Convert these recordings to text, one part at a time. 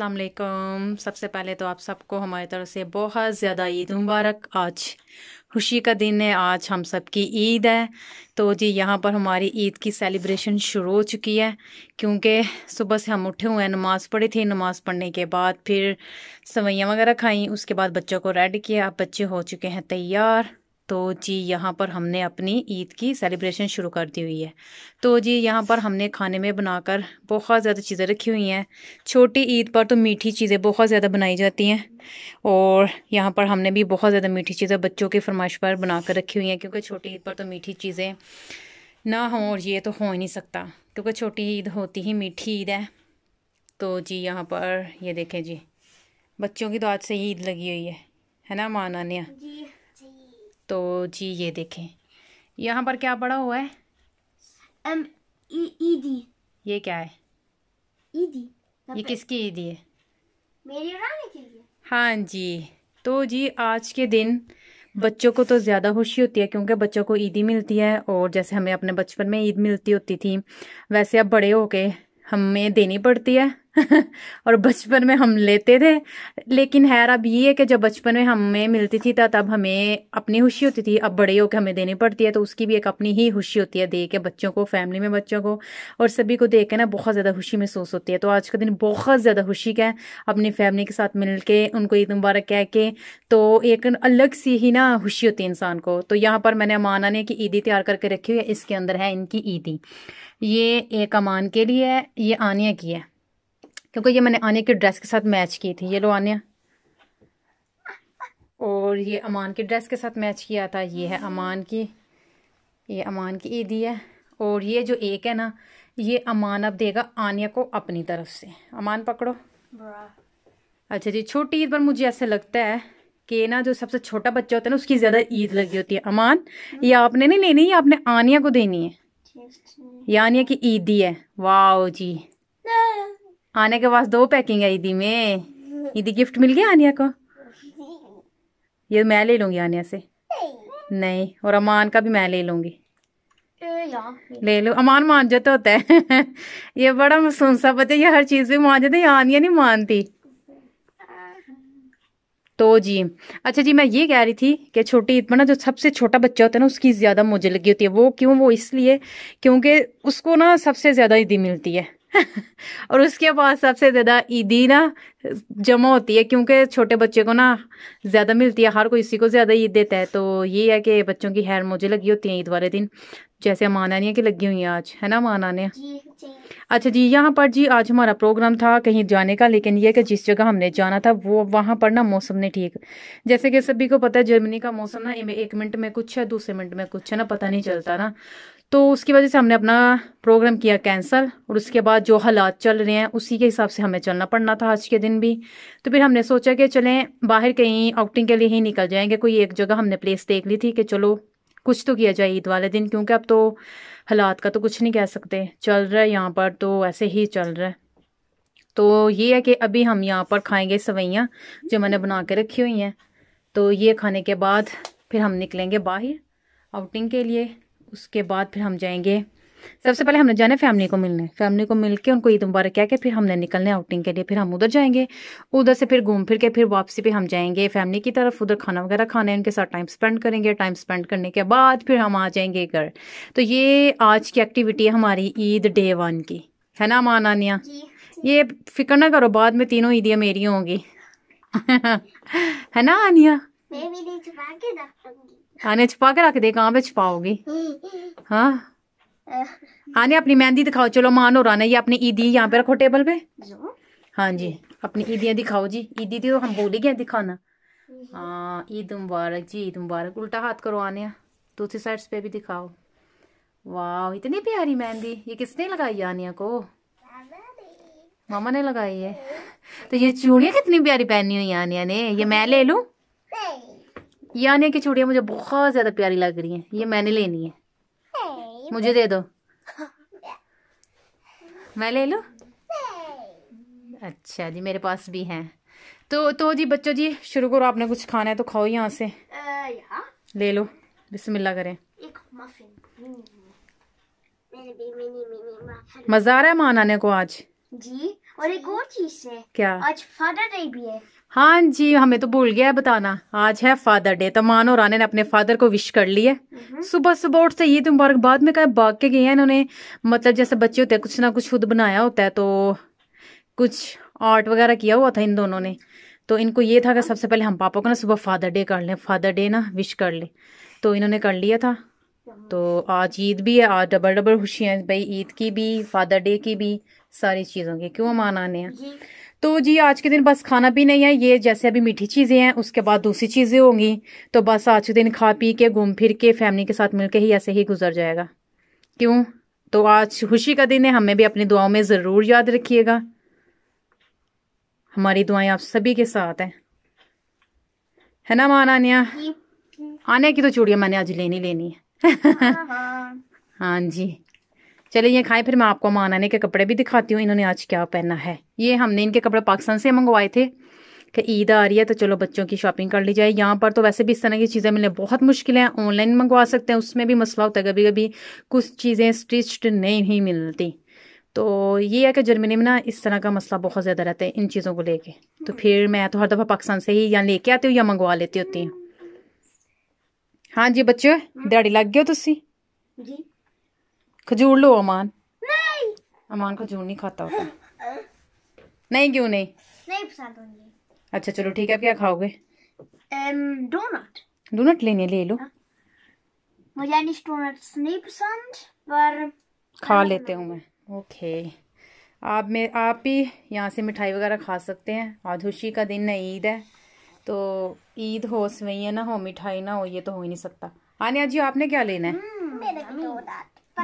अस्सलाम वालेकुम सबसे पहले तो आप सबको हमारी तरफ से बहुत ज़्यादा ईद मुबारक आज खुशी का दिन है आज हम सब की ईद है तो जी यहाँ पर हमारी ईद की सेलिब्रेशन शुरू हो चुकी है क्योंकि सुबह से हम उठे हुए हैं नमाज़ पढ़ी थी नमाज़ पढ़ने के बाद फिर सवैयाँ वगैरह खाई उसके बाद बच्चों को रेड किया अब बच्चे हो चुके हैं तैयार तो जी यहाँ पर हमने अपनी ईद की सेलिब्रेशन शुरू कर दी हुई है तो जी यहाँ पर हमने खाने में बनाकर बहुत ज़्यादा चीज़ें रखी हुई हैं छोटी ईद पर तो मीठी चीज़ें बहुत ज़्यादा बनाई जाती हैं और यहाँ पर हमने भी बहुत ज़्यादा मीठी चीज़ें बच्चों की फरमाइश पर बना कर रखी हुई हैं क्योंकि छोटी ईद पर तो मीठी चीज़ें ना हों और ये तो हो ही नहीं सकता क्योंकि छोटी ईद होती ही मीठी ईद है तो जी यहाँ पर ये देखें जी बच्चों की तो आज से ही ईद लगी हुई है है ना माना ने तो जी ये देखें यहाँ पर क्या पड़ा हुआ है एम ईदी ये क्या है ईदी ये किसकी ईदी है मेरी रानी के लिए हाँ जी तो जी आज के दिन बच्चों को तो ज़्यादा खुशी होती है क्योंकि बच्चों को ईदी मिलती है और जैसे हमें अपने बचपन में ईद मिलती होती थी वैसे अब बड़े हो के हमें देनी पड़ती है और बचपन में हम लेते थे लेकिन हैर अब ये है कि जब बचपन में हमें मिलती थी तब हमें अपनी खुशी होती थी अब बड़े होकर हमें देनी पड़ती है तो उसकी भी एक अपनी ही खुशी होती है दे के बच्चों को फैमिली में बच्चों को और सभी को देख के ना बहुत ज़्यादा खुशी महसूस होती है तो आज का दिन बहुत ज़्यादा खुशी का है अपनी फैमिली के साथ मिल के उनको ईद मुबारक कह के तो एक अलग सी ही ना खुशी होती है इंसान को तो यहाँ पर मैंने अमाना ने कि ईदी तैयार करके रखी हुई है इसके अंदर है इनकी ईदी ये एक अमान के लिए है ये आनिया की है क्योंकि ये मैंने आने के ड्रेस के साथ मैच की थी ये लो आने और ये अमान के ड्रेस के साथ मैच किया था ये है अमान की ये अमान की ईदी है और ये जो एक है ना ये अमान अब देगा आनिया को अपनी तरफ से अमान पकड़ो अच्छा जी छोटी ईद पर मुझे ऐसा लगता है कि ना जो सबसे छोटा बच्चा होता है ना उसकी ज़्यादा ईद लगी होती है अमान हम्म। ये आपने नहीं लेनी ये आपने आनिया को देनी है ये आनिया की ईदी है वाह जी आने के पास दो पैकिंग है ईदी में ईदी गिफ्ट मिल गया आनिया को ये मैं ले लूंगी आनिया से नहीं और अमान का भी मैं ले लूंगी ले लो अमान मान जाता होता है ये बड़ा मसूम सा बच्चा ये हर चीज़ भी मान जाते आनिया नहीं मानती तो जी अच्छा जी मैं ये कह रही थी कि छोटी ईद मतलब ना जो सबसे छोटा बच्चा होता है ना उसकी ज़्यादा मुझे लगी होती है वो क्यों वो इसलिए क्योंकि उसको ना सबसे ज़्यादा ईदी मिलती है और उसके बाद सबसे ज़्यादा ईदी ना जमा होती है क्योंकि छोटे बच्चे को ना ज़्यादा मिलती है हर कोई इसी को ज़्यादा ईद देता है तो ये है कि बच्चों की हैर मोजे लगी होती हैं ईद वाले दिन जैसे मानानिया की लगी हुई हैं आज है ना मानानिया अच्छा जी यहाँ पर जी आज हमारा प्रोग्राम था कहीं जाने का लेकिन यह कि जिस जगह हमने जाना था वो वहाँ पर ना मौसम ने ठीक जैसे कि सभी को पता है जर्मनी का मौसम ना एक मिनट में कुछ है दूसरे मिनट में कुछ है ना पता नहीं चलता ना तो उसकी वजह से हमने अपना प्रोग्राम किया कैंसिल और उसके बाद जो हालात चल रहे हैं उसी के हिसाब से हमें चलना पड़ना था आज के दिन भी तो फिर हमने सोचा कि चलें बाहर कहीं आउटिंग के लिए ही निकल जाएंगे कोई एक जगह हमने प्लेस देख ली थी कि चलो कुछ तो किया जाए ईद वाले दिन क्योंकि अब तो हालात का तो कुछ नहीं कह सकते चल रहा है यहाँ पर तो ऐसे ही चल रहा है तो ये है कि अभी हम यहाँ पर खाएंगे सवैयाँ जो मैंने बना के रखी हुई हैं तो ये खाने के बाद फिर हम निकलेंगे बाहर आउटिंग के लिए उसके बाद फिर हम जाएंगे सबसे पहले हमने जाना फैमिली को मिलने फैमिली को मिल के उनको ईद मुबारक कह के फिर हमने निकलने आउटिंग के लिए फिर हम उधर जाएंगे उधर से फिर घूम फिर के फिर वापसी पे हम जाएंगे फैमिली की तरफ उधर खाना वगैरह खाना है उनके साथ टाइम स्पेंड करेंगे टाइम स्पेंड करने के बाद फिर हम आ जाएंगे घर तो ये आज की एक्टिविटी है हमारी ईद डे वन की है ना मानानिया नानिया हाँ ये फिक्र ना करो बाद में तीनों ईदियाँ मेरी होंगी है ना आनिया मैं भी आने छुपा के रख दे कहाँ पे छुपाओगी हाँ आने अपनी मेहंदी दिखाओ चलो मान और आने ये अपनी ईदी यहाँ पे रखो टेबल पे हाँ जी अपनी ईदियाँ दिखाओ जी ईदी तो हम भूल गए दिखाना हाँ ईद मुबारक जी ईद मुबारक उल्टा हाथ करो आने दूसरी साइड्स पे भी दिखाओ वाह इतनी प्यारी मेहंदी ये किसने लगाई आनिया को मामा ने लगाई है तो ये चूड़ियाँ कितनी प्यारी पहनी हुई आनिया ने ये मैं ले लूँ ये आने की चूड़ियाँ मुझे बहुत ज़्यादा प्यारी लग रही है ये मैंने लेनी है मुझे दे दो मैं ले लू अच्छा जी मेरे पास भी हैं तो तो जी बच्चों जी शुरू करो आपने कुछ खाना है तो खाओ यहाँ से ले लो बिस्मिल्लाह करें मजा आ रहा है मानाने को आज जी और एक और चीज है क्या आज फादर डे भी है हाँ जी हमें तो भूल गया है बताना आज है फादर डे तो मानो राना ने अपने फादर को विश कर लिया हम्म। सुबह सुबह से ये तो मुबारकबाद में कहा भाग के गए हैं इन्होंने मतलब जैसे बच्चे होते हैं कुछ ना कुछ खुद बनाया होता है तो कुछ आर्ट वगैरह किया हुआ था इन दोनों ने तो इनको ये था कि सबसे पहले हम पापा को ना सुबह फादर डे कर लें फादर डे ना विश कर ले तो इन्होंने कर लिया था तो आज ईद भी है आज डबल डबल खुशियाँ भाई ईद की भी फादर डे की भी सारी चीज़ों की क्यों मान आने हैं तो जी आज के दिन बस खाना पीना ही है ये जैसे अभी मीठी चीज़ें हैं उसके बाद दूसरी चीज़ें होंगी तो बस आज के दिन खा पी के घूम फिर के फैमिली के साथ मिलके ही ऐसे ही गुजर जाएगा क्यों तो आज खुशी का दिन है हमें भी अपनी दुआओं में ज़रूर याद रखिएगा हमारी दुआएं आप सभी के साथ हैं है ना मान आनिया आने की तो चूड़ियाँ मैंने आज लेनी लेनी है हाँ, हाँ।, हाँ जी चले ये खाएं फिर मैं आपको मानाने के कपड़े भी दिखाती हूँ इन्होंने आज क्या पहना है ये हमने इनके कपड़े पाकिस्तान से मंगवाए थे कि ईद आ रही है तो चलो बच्चों की शॉपिंग कर ली जाए यहाँ पर तो वैसे भी इस तरह की चीज़ें मिलने बहुत मुश्किल है ऑनलाइन मंगवा सकते हैं उसमें भी मसला होता है कभी कभी कुछ चीज़ें स्टिच्ड नहीं ही मिलती तो ये है कि जर्मनी में ना इस तरह का मसला बहुत ज़्यादा रहता है इन चीज़ों को लेके तो फिर मैं तो हर दफ़ा पाकिस्तान से ही या लेके आती हूँ या मंगवा लेती होती हूँ हाँ जी बच्चों हाँ। दिहाड़ी लग गए तुसी जी खजूर लो अमान नहीं अमान खजूर नहीं खाता होता नहीं क्यों नहीं नहीं पसंद अच्छा चलो ठीक है क्या खाओगे डोनट डोनट लेने ले लो हाँ। मुझे आनिश डोनट्स नहीं पसंद पर खा लेते हूँ मैं ओके आप में आप ही यहाँ से मिठाई वगैरह खा सकते हैं आज खुशी का दिन है ईद है तो ईद हो सवैया ना हो मिठाई ना हो ये तो हो ही नहीं सकता आने जी आपने क्या लेना है हम्म, मेरे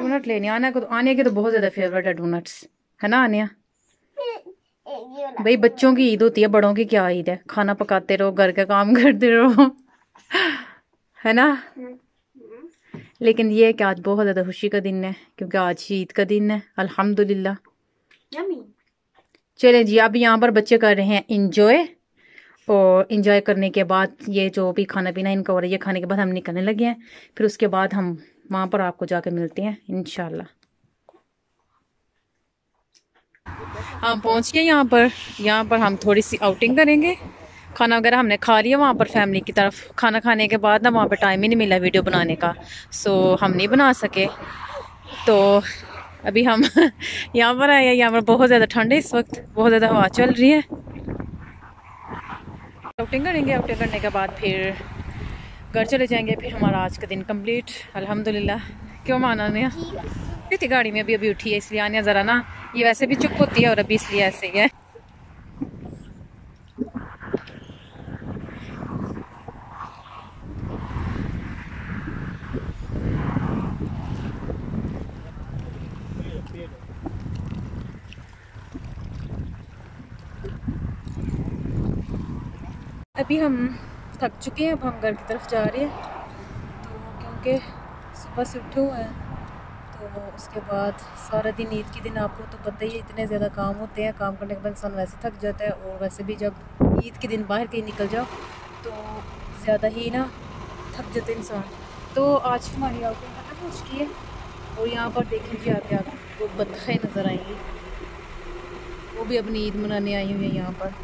डोनट लेने आना को तो आने के तो बहुत ज़्यादा फेवरेट है डोनट्स है ना आनिया भाई बच्चों की ईद होती है बड़ों की क्या ईद है खाना पकाते रहो घर का काम करते रहो है ना लेकिन ये कि आज बहुत ज़्यादा खुशी का दिन है क्योंकि आज ही ईद का दिन है अल्हम्दुलिल्लाह चले जी अब यहाँ पर बच्चे कर रहे हैं इंजॉय और इंजॉय करने के बाद ये जो भी खाना पीना इनका हो रहा है ये खाने के बाद हम निकलने लगे हैं फिर उसके बाद हम वहाँ पर आपको जाके मिलते हैं इन हम पहुँच गए यहाँ पर यहाँ पर हम थोड़ी सी आउटिंग करेंगे खाना वगैरह हमने खा लिया वहाँ पर फैमिली की तरफ खाना खाने के बाद ना वहाँ पर टाइम ही नहीं मिला वीडियो बनाने का सो हम नहीं बना सके तो अभी हम यहाँ पर आए हैं यहाँ पर बहुत ज़्यादा ठंड है इस वक्त बहुत ज़्यादा हवा चल रही है आउटिंग करेंगे आउटिंग करने के बाद फिर घर चले जाएंगे फिर हमारा आज का दिन कम्प्लीट अलहमदुल्ला क्यों माना ने थी गाड़ी में अभी अभी उठी है इसलिए आने ज़रा ना ये वैसे भी चुप होती है और अभी इसलिए ऐसे ही है अभी हम थक चुके हैं अब हम घर की तरफ जा रहे हैं तो क्योंकि सुबह से उठे हुए हैं तो उसके बाद सारा दिन ईद के दिन आपको तो पता ही है इतने ज़्यादा काम होते हैं काम करने के बाद इंसान वैसे थक जाता है और वैसे भी जब ईद के दिन बाहर कहीं निकल जाओ तो ज़्यादा ही ना थक जाते इंसान तो आज हमारी आपको ख़त्म हो चुकी है और यहाँ पर देखेंगे आप वो बतखें नज़र आएंगी वो भी अपनी ईद मनाने आई हुई है यहाँ पर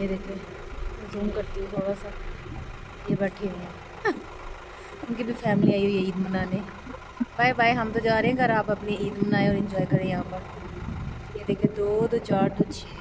ये देखें जूम करती हूँ थोड़ा सा ये बैठी हुई हैं हाँ। उनकी भी फैमिली आई हुई है ईद मनाने बाय बाय हम तो जा रहे हैं घर आप अपनी ईद मनाएं और इन्जॉय करें यहाँ पर ये देखें दो दो चार दो छः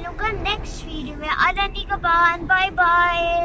मिलूंगा नेक्स्ट वीडियो में अदानी का बाय बाय